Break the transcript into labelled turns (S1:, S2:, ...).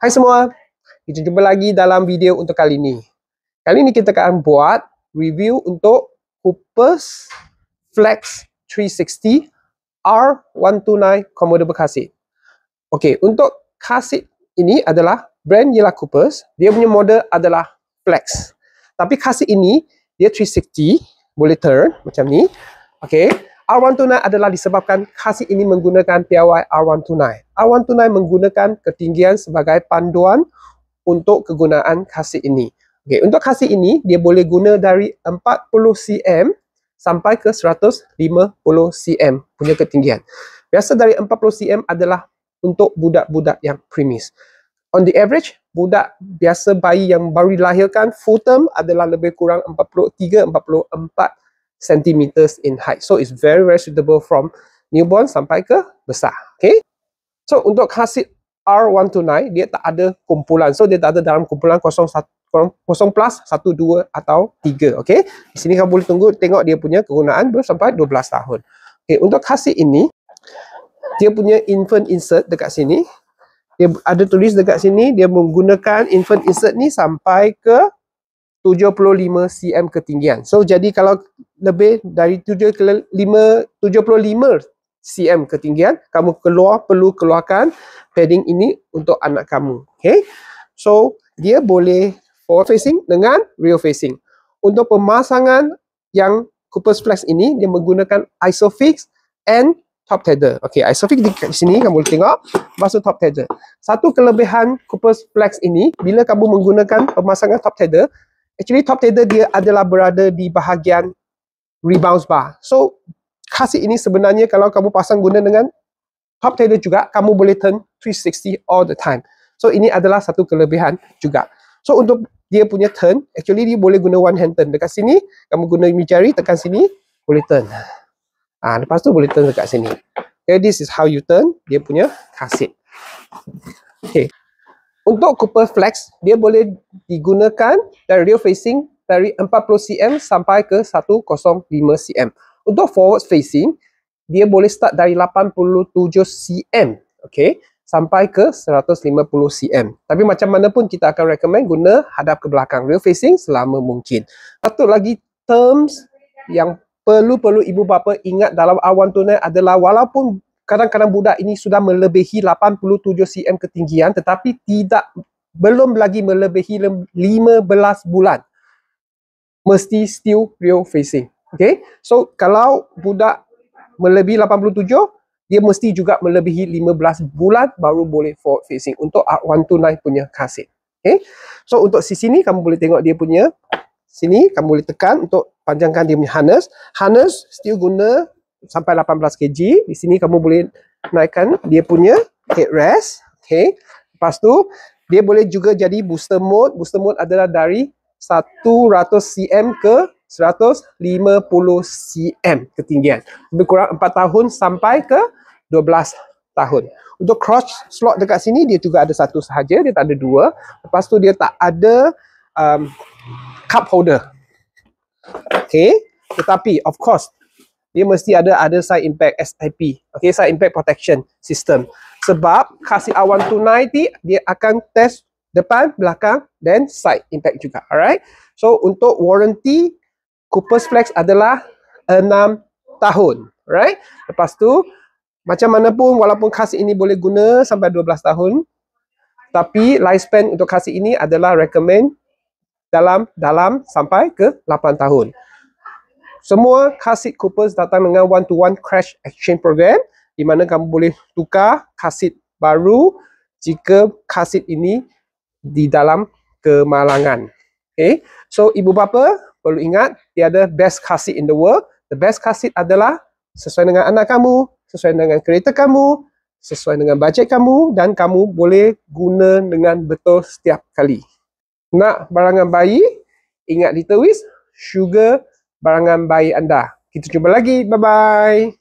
S1: Hai semua. Kita jumpa lagi dalam video untuk kali ini. Kali ini kita akan buat review untuk Cooper's Flex 360 R129 Komodo Berkasit. Okey, untuk kasit ini adalah brand ialah Cooper's. Dia punya model adalah Flex. Tapi kasit ini, dia 360, boleh turn macam ni. Okey. Arwan tunai adalah disebabkan kasih ini menggunakan piawai arwan tunai. Arwan tunai menggunakan ketinggian sebagai panduan untuk kegunaan kasih ini. Okay, untuk kasih ini, dia boleh guna dari 40 cm sampai ke 150 cm punya ketinggian. Biasa dari 40 cm adalah untuk budak-budak yang primis. On the average, budak biasa bayi yang baru dilahirkan full term adalah lebih kurang 43-44 cm centimeters in height. So it's very very suitable from newborn sampai ke besar. Okay. So untuk car seat R129 dia tak ada kumpulan. So dia tak ada dalam kumpulan 0, 0 plus, 1, 2 atau 3. Okay. Di sini kamu boleh tunggu tengok dia punya kegunaan belum sampai 12 tahun. Okay. Untuk car ini dia punya infant insert dekat sini. Dia ada tulis dekat sini dia menggunakan infant insert ni sampai ke 75 cm ketinggian. So jadi kalau lebih dari 75 75 cm ketinggian, kamu keluar perlu keluarkan padding ini untuk anak kamu. Okay? So dia boleh forward facing dengan rear facing. Untuk pemasangan yang Cooper's Flex ini dia menggunakan ISOFIX and top tether. Okay, ISOFIX di sini kamu boleh tengok masuk top tether. Satu kelebihan Cooper's Flex ini bila kamu menggunakan pemasangan top tether, actually top table dia adalah berada di bahagian rebound bar. So kasih ini sebenarnya kalau kamu pasang guna dengan top table juga kamu boleh turn 360 all the time. So ini adalah satu kelebihan juga. So untuk dia punya turn, actually dia boleh guna one hand turn dekat sini, kamu guna mi jari tekan sini, boleh turn. Ah lepas tu boleh turn dekat sini. Okay, this is how you turn dia punya kasih. Okay. Untuk Cooper Flex, dia boleh digunakan dari rear facing dari 40cm sampai ke 105cm. Untuk forward facing, dia boleh start dari 87cm okay, sampai ke 150cm. Tapi macam mana pun kita akan recommend guna hadap ke belakang rear facing selama mungkin. Satu lagi terms yang perlu-perlu ibu bapa ingat dalam awan tunai adalah walaupun kadang-kadang budak ini sudah melebihi 87 cm ketinggian tetapi tidak belum lagi melebihi 15 bulan mesti still rear facing okay so kalau budak melebihi 87 dia mesti juga melebihi 15 bulan baru boleh forward facing untuk R129 punya kasih okay so untuk sisi ni kamu boleh tengok dia punya sini kamu boleh tekan untuk panjangkan dia punya harness harness still guna sampai 18 kg. Di sini kamu boleh naikkan dia punya headrest. Okay. Lepas tu, dia boleh juga jadi booster mode. Booster mode adalah dari 100 cm ke 150 cm ketinggian. Lebih kurang 4 tahun sampai ke 12 tahun. Untuk cross slot dekat sini, dia juga ada satu sahaja. Dia tak ada dua. Lepas tu, dia tak ada um, cup holder. Okay. Tetapi, of course, dia mesti ada ada side impact SIP okay side impact protection system sebab kasih awan tu 90 dia akan test depan belakang dan side impact juga alright so untuk warranty Cooper's Flex adalah 6 tahun alright? lepas tu macam mana pun walaupun kasih ini boleh guna sampai 12 tahun tapi lifespan untuk kasih ini adalah recommend dalam dalam sampai ke 8 tahun. Semua car seat datang dengan one-to-one crash exchange program di mana kamu boleh tukar car baru jika car ini di dalam kemalangan. Okay. So, ibu bapa perlu ingat dia ada best car in the world. The best car adalah sesuai dengan anak kamu, sesuai dengan kereta kamu, sesuai dengan bajet kamu dan kamu boleh guna dengan betul setiap kali. Nak barangan bayi, ingat little sugar, barangan baik anda. Kita jumpa lagi. Bye-bye.